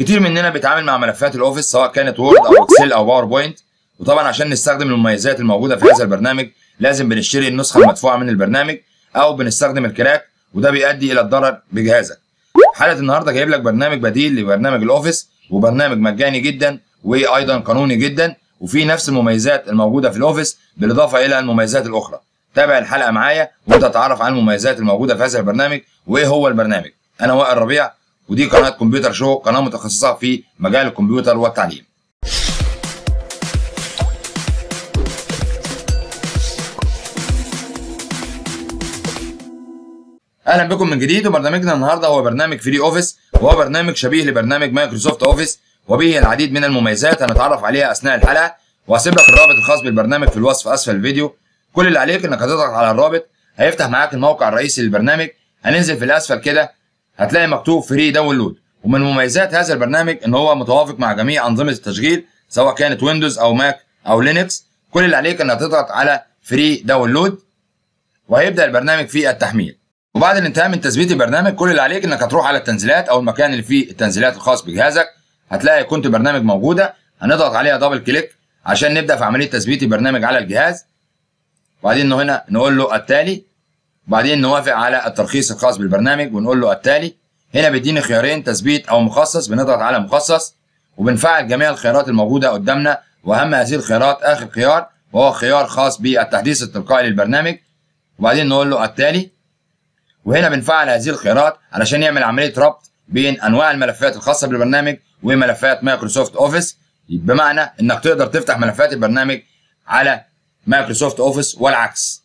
كتير مننا بيتعامل مع ملفات الاوفيس سواء كانت وورد او اكسل او باوربوينت وطبعا عشان نستخدم المميزات الموجوده في هذا البرنامج لازم بنشتري النسخه المدفوعه من البرنامج او بنستخدم الكراك وده بيؤدي الى الضرر بجهازك حلقه النهارده جايب لك برنامج بديل لبرنامج الاوفيس وبرنامج مجاني جدا وايضا قانوني جدا وفي نفس المميزات الموجوده في الاوفيس بالاضافه الى المميزات الاخرى تابع الحلقه معايا وانت تتعرف على المميزات الموجوده في هذا البرنامج وايه هو البرنامج انا وائل ربيع ودي قناه كمبيوتر شو قناه متخصصه في مجال الكمبيوتر والتعليم اهلا بكم من جديد وبرنامجنا النهارده هو برنامج فري اوفيس وهو برنامج شبيه لبرنامج مايكروسوفت اوفيس وبه العديد من المميزات هنتعرف عليها اثناء الحلقه وهسيب لك الرابط الخاص بالبرنامج في الوصف اسفل الفيديو كل اللي عليك انك هتضغط على الرابط هيفتح معاك الموقع الرئيسي للبرنامج هننزل في الاسفل كده هتلاقي مكتوب فري داونلود ومن مميزات هذا البرنامج ان هو متوافق مع جميع انظمه التشغيل سواء كانت ويندوز او ماك او لينكس كل اللي عليك انك تضغط على فري داونلود وهيبدا البرنامج في التحميل وبعد الانتهاء من تثبيت البرنامج كل اللي عليك انك هتروح على التنزيلات او المكان اللي فيه التنزيلات الخاص بجهازك هتلاقي كنت برنامج موجوده هنضغط عليها دبل كليك عشان نبدا في عمليه تثبيت البرنامج على الجهاز وبعدين هنا نقول له التالي وبعدين نوافق على الترخيص الخاص بالبرنامج ونقول له التالي هنا بيديني خيارين تثبيت او مخصص بنضغط على مخصص وبنفعل جميع الخيارات الموجوده قدامنا واهم هذه الخيارات اخر خيار وهو خيار خاص بالتحديث التلقائي للبرنامج وبعدين نقول له التالي وهنا بنفعل هذه الخيارات علشان يعمل عمليه ربط بين انواع الملفات الخاصه بالبرنامج وملفات مايكروسوفت اوفيس بمعنى انك تقدر تفتح ملفات البرنامج على مايكروسوفت اوفيس والعكس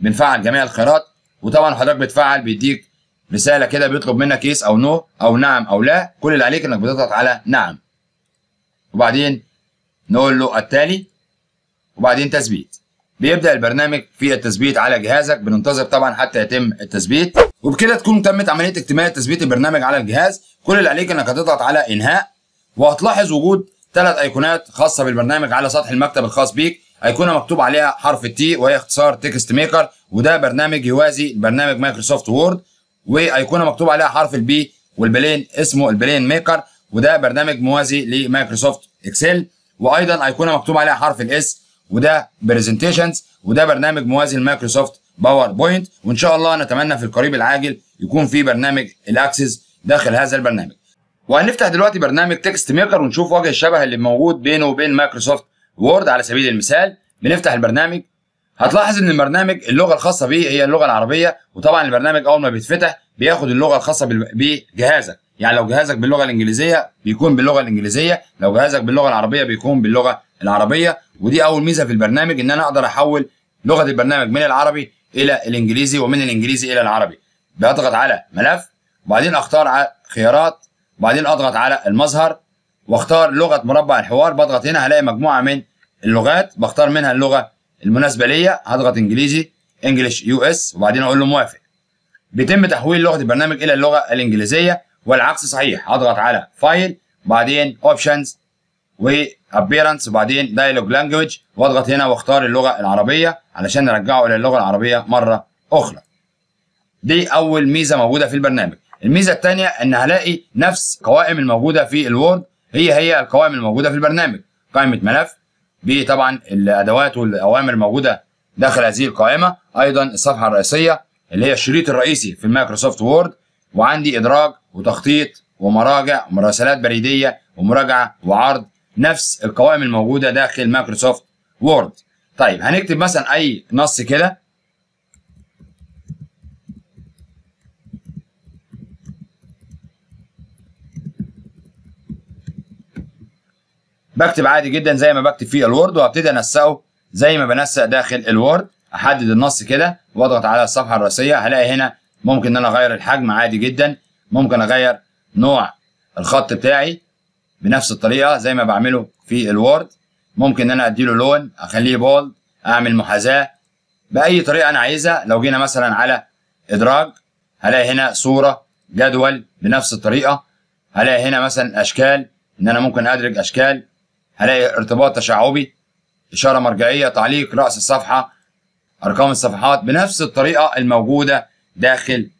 بنفعل جميع الخيارات وطبعا حضرتك بتفعل بيديك رساله كده بيطلب منك يس او نو او نعم او لا كل اللي عليك انك بتضغط على نعم وبعدين نقول له التالي وبعدين تثبيت بيبدا البرنامج في التثبيت على جهازك بننتظر طبعا حتى يتم التثبيت وبكده تكون تمت عمليه اكتمال تثبيت البرنامج على الجهاز كل اللي عليك انك هتضغط على انهاء وهتلاحظ وجود ثلاث ايقونات خاصه بالبرنامج على سطح المكتب الخاص بيك ايقونه مكتوب عليها حرف التي وهي اختصار تكست ميكر وده برنامج يوازي برنامج مايكروسوفت وورد وايقونه مكتوب عليها حرف البي والبلين اسمه البلين ميكر وده برنامج موازي لمايكروسوفت اكسل وايضا ايقونه مكتوب عليها حرف الاس وده برزنتيشنز وده برنامج موازي لمايكروسوفت باوربوينت وان شاء الله نتمنى في القريب العاجل يكون في برنامج الاكسس داخل هذا البرنامج وهنفتح دلوقتي برنامج تكست ميكر ونشوف وجه الشبه اللي موجود بينه وبين مايكروسوفت وورد على سبيل المثال بنفتح البرنامج هتلاحظ ان البرنامج اللغه الخاصه بيه هي اللغه العربيه وطبعا البرنامج اول ما بيتفتح بياخد اللغه الخاصه بجهازك يعني لو جهازك باللغه الانجليزيه بيكون باللغه الانجليزيه لو جهازك باللغه العربيه بيكون باللغه العربيه ودي اول ميزه في البرنامج ان انا اقدر احول لغه البرنامج من العربي الى الانجليزي ومن الانجليزي الى العربي بضغط على ملف وبعدين اختار خيارات وبعدين اضغط على المظهر واختار لغه مربع الحوار بضغط هنا هلاقي مجموعه من اللغات بختار منها اللغه المناسبه ليا هضغط انجليزي انجلش يو اس وبعدين اقول له موافق بيتم تحويل لغه البرنامج الى اللغه الانجليزيه والعكس صحيح هضغط على فايل بعدين اوبشنز وابيرنس وبعدين دايلوج لانجوج واضغط هنا واختار اللغه العربيه علشان نرجعه الى اللغه العربيه مره اخرى دي اول ميزه موجوده في البرنامج الميزه الثانيه ان هلاقي نفس القوائم الموجوده في الوورد هي هي القوائم الموجوده في البرنامج قائمه ملف بطبعا الادوات والاوامر الموجوده داخل هذه القائمه ايضا الصفحه الرئيسيه اللي هي الشريط الرئيسي في المايكروسوفت وورد وعندي ادراج وتخطيط ومراجع ومراسلات بريديه ومراجعه وعرض نفس القوائم الموجوده داخل مايكروسوفت وورد طيب هنكتب مثلا اي نص كده بكتب عادي جدا زي ما بكتب في الوورد وهبتدي انسقه زي ما بنسق داخل الوورد احدد النص كده واضغط على الصفحه الرئيسيه هلاقي هنا ممكن ان انا اغير الحجم عادي جدا ممكن اغير نوع الخط بتاعي بنفس الطريقه زي ما بعمله في الوورد ممكن ان انا اديله لون اخليه بولد اعمل محاذاه باي طريقه انا عايزها لو جينا مثلا على ادراج هلاقي هنا صوره جدول بنفس الطريقه هلاقي هنا مثلا اشكال ان انا ممكن ادرج اشكال هلاقي ارتباط تشعبي إشارة مرجعية تعليق رأس الصفحة أرقام الصفحات بنفس الطريقة الموجودة داخل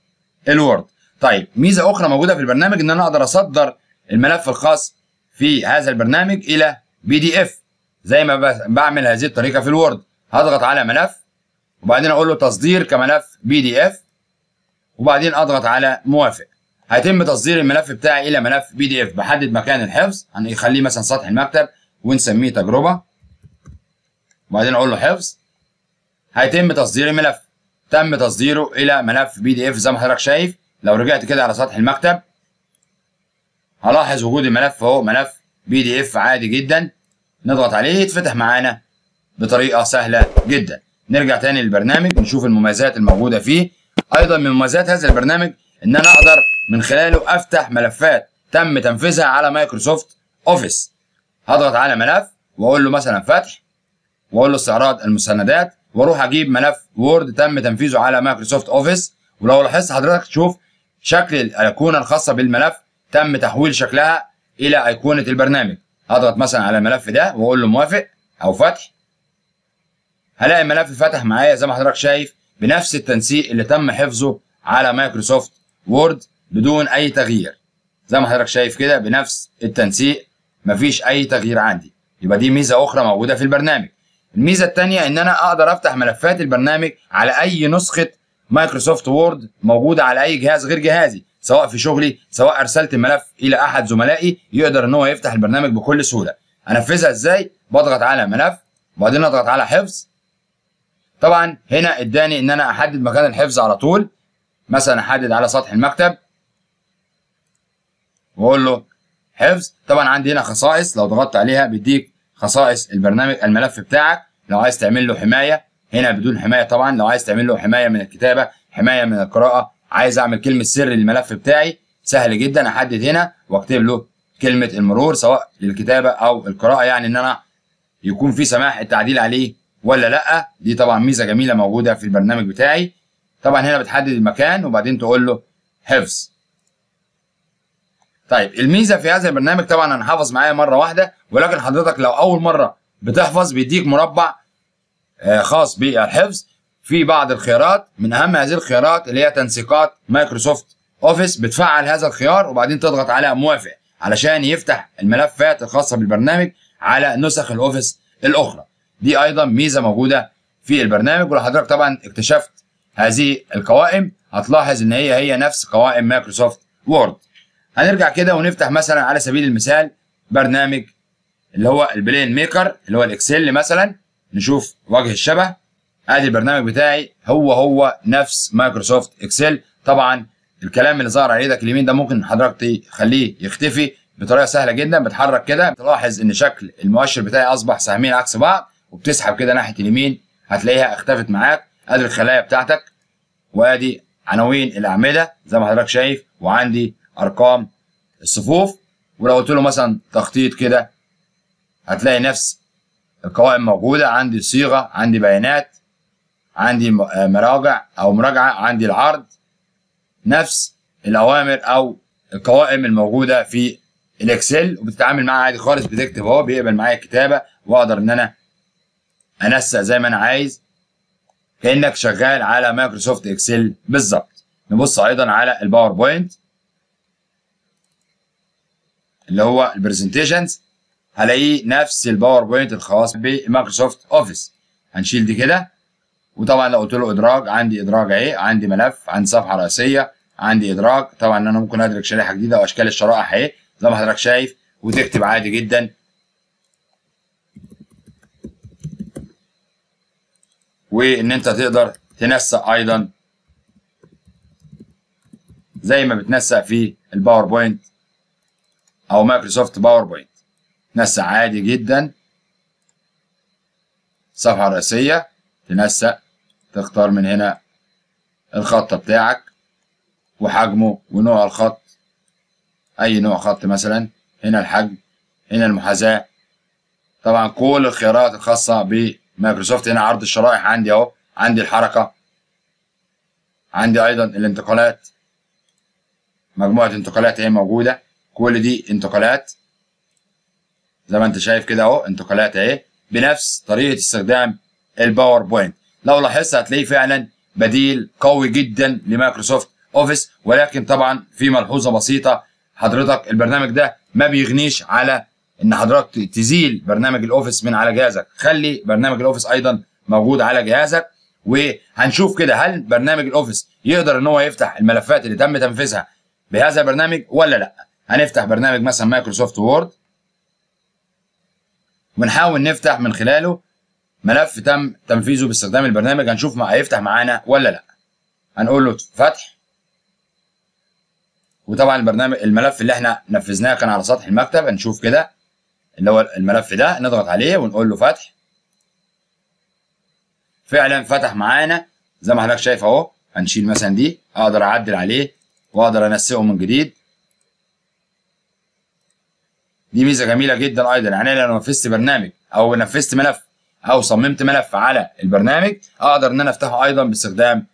الوورد طيب ميزة أخرى موجودة في البرنامج إن أنا أقدر أصدر الملف الخاص في هذا البرنامج إلى بي دي إف زي ما بعمل هذه الطريقة في الوورد هضغط على ملف وبعدين أقول له تصدير كملف بي دي إف وبعدين أضغط على موافق هيتم تصدير الملف بتاعي إلى ملف بي دي إف بحدد مكان الحفظ هنخليه يعني مثلا سطح المكتب ونسميه تجربه وبعدين اقول له حفظ هيتم تصدير الملف تم تصديره الى ملف بي دي اف زي ما حضرتك شايف لو رجعت كده على سطح المكتب هلاحظ وجود الملف اهو ملف بي دي اف عادي جدا نضغط عليه يتفتح معانا بطريقه سهله جدا نرجع تاني للبرنامج نشوف المميزات الموجوده فيه ايضا من مميزات هذا البرنامج ان انا اقدر من خلاله افتح ملفات تم تنفيذها على مايكروسوفت اوفيس هضغط على ملف واقول له مثلا فتح واقول له استعراض المسندات واروح اجيب ملف وورد تم تنفيذه على مايكروسوفت اوفيس ولو لاحظت حضرتك تشوف شكل الايقونه الخاصه بالملف تم تحويل شكلها الى ايقونه البرنامج هضغط مثلا على الملف ده واقول له موافق او فتح هلاقي الملف فتح معايا زي ما حضرتك شايف بنفس التنسيق اللي تم حفظه على مايكروسوفت وورد بدون اي تغيير زي ما حضرتك شايف كده بنفس التنسيق مفيش اي تغيير عندي يبقى دي ميزه اخرى موجوده في البرنامج الميزه الثانيه ان انا اقدر افتح ملفات البرنامج على اي نسخه مايكروسوفت وورد موجوده على اي جهاز غير جهازي سواء في شغلي سواء ارسلت الملف الى احد زملائي يقدر ان هو يفتح البرنامج بكل سهوله انفذها ازاي بضغط على ملف وبعدين اضغط على حفظ طبعا هنا اداني ان انا احدد مكان الحفظ على طول مثلا احدد على سطح المكتب واقول له حفظ طبعا عندي هنا خصائص لو ضغطت عليها بيديك خصائص البرنامج الملف بتاعك لو عايز تعمل له حمايه هنا بدون حمايه طبعا لو عايز تعمل له حمايه من الكتابه حمايه من القراءه عايز اعمل كلمه سر للملف بتاعي سهل جدا احدد هنا واكتب له كلمه المرور سواء للكتابه او القراءه يعني ان انا يكون في سماح التعديل عليه ولا لا دي طبعا ميزه جميله موجوده في البرنامج بتاعي طبعا هنا بتحدد المكان وبعدين تقول له حفظ طيب الميزه في هذا البرنامج طبعا انا حافظ معايا مره واحده ولكن حضرتك لو اول مره بتحفظ بيديك مربع آه، خاص بالحفظ في بعض الخيارات من اهم هذه الخيارات اللي هي تنسيقات مايكروسوفت اوفيس بتفعل هذا الخيار وبعدين تضغط على موافق علشان يفتح الملفات الخاصه بالبرنامج على نسخ الاوفيس الاخرى دي ايضا ميزه موجوده في البرنامج ولو حضرتك طبعا اكتشفت هذه القوائم هتلاحظ ان هي هي نفس قوائم مايكروسوفت وورد هنرجع كده ونفتح مثلا على سبيل المثال برنامج اللي هو البلين ميكر اللي هو الاكسل مثلا نشوف وجه الشبه ادي البرنامج بتاعي هو هو نفس مايكروسوفت اكسل طبعا الكلام اللي ظهر على ايدك اليمين ده ممكن حضرتك تخليه يختفي بطريقه سهله جدا بتحرك كده تلاحظ ان شكل المؤشر بتاعي اصبح سهمين عكس بعض وبتسحب كده ناحيه اليمين هتلاقيها اختفت معاك ادي الخلايا بتاعتك وادي عناوين الاعمده زي ما حضرتك شايف وعندي ارقام الصفوف ولو قلت له مثلا تخطيط كده هتلاقي نفس القوائم موجوده عندي صيغه عندي بيانات عندي آه، مراجع او مراجعه عندي العرض نفس الاوامر او القوائم الموجوده في الاكسل وبتتعامل معاها عادي خالص بتكتب اهو بيقبل معايا الكتابه واقدر ان انا انسق زي ما انا عايز كانك شغال على مايكروسوفت اكسل بالظبط نبص ايضا على الباوربوينت اللي هو البرزنتيشنز هلاقيه نفس الباوربوينت الخاص بمايكروسوفت اوفيس هنشيل دي كده وطبعا لو قلت له ادراج عندي ادراج اهي عندي ملف عندي صفحه رئيسيه عندي ادراج طبعا انا ممكن ادرك شريحه جديده واشكال الشرائح اهي زي ما حضرتك شايف وتكتب عادي جدا وان انت تقدر تنسق ايضا زي ما بتنسق في الباوربوينت او مايكروسوفت باوربوينت نسق عادي جدا صفحه رئيسيه تنسق تختار من هنا الخط بتاعك وحجمه ونوع الخط اي نوع خط مثلا هنا الحجم هنا المحاذاه طبعا كل الخيارات الخاصه بمايكروسوفت هنا عرض الشرائح عندي اهو عندي الحركه عندي ايضا الانتقالات مجموعه انتقالات اهي موجوده كل دي انتقالات زي ما انت شايف كده اهو انتقالات اهي بنفس طريقه استخدام الباوربوينت لو لاحظت هتلاقيه فعلا بديل قوي جدا لمايكروسوفت اوفيس ولكن طبعا في ملحوظه بسيطه حضرتك البرنامج ده ما بيغنيش على ان حضرتك تزيل برنامج الاوفيس من على جهازك خلي برنامج الاوفيس ايضا موجود على جهازك وهنشوف كده هل برنامج الاوفيس يقدر ان هو يفتح الملفات اللي تم تنفيذها بهذا البرنامج ولا لا هنفتح برنامج مثلا مايكروسوفت وورد ونحاول نفتح من خلاله ملف تم تنفيذه باستخدام البرنامج هنشوف ما هيفتح معانا ولا لا هنقول له فتح وطبعا البرنامج الملف اللي احنا نفذناه كان على سطح المكتب هنشوف كده اللي هو الملف ده نضغط عليه ونقول له فتح فعلا فتح معانا زي ما حضرتك شايف اهو هنشيل مثلا دي اقدر اعدل عليه واقدر انسقه من جديد دي ميزه جميله جدا ايضا يعني انا لو نفذت برنامج او نفذت ملف او صممت ملف على البرنامج اقدر ان انا افتحه ايضا باستخدام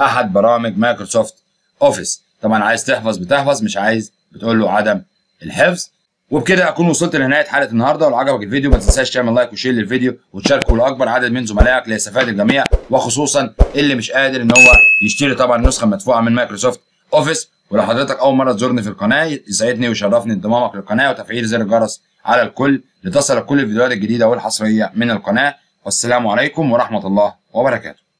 احد برامج مايكروسوفت اوفيس طبعا عايز تحفظ بتحفظ مش عايز بتقول له عدم الحفظ وبكده اكون وصلت لنهايه حلقه النهارده ولو عجبك الفيديو ما تنساش تعمل لايك وشير للفيديو وتشاركه لاكبر عدد من زملائك ليستفاد الجميع وخصوصا اللي مش قادر ان هو يشتري طبعا نسخه مدفوعه من مايكروسوفت اوفيس ولو حضرتك اول مره تزورني في القناه يسعدني ويشرفني انضمامك للقناه وتفعيل زر الجرس على الكل لتصلك كل الفيديوهات الجديده والحصريه من القناه والسلام عليكم ورحمه الله وبركاته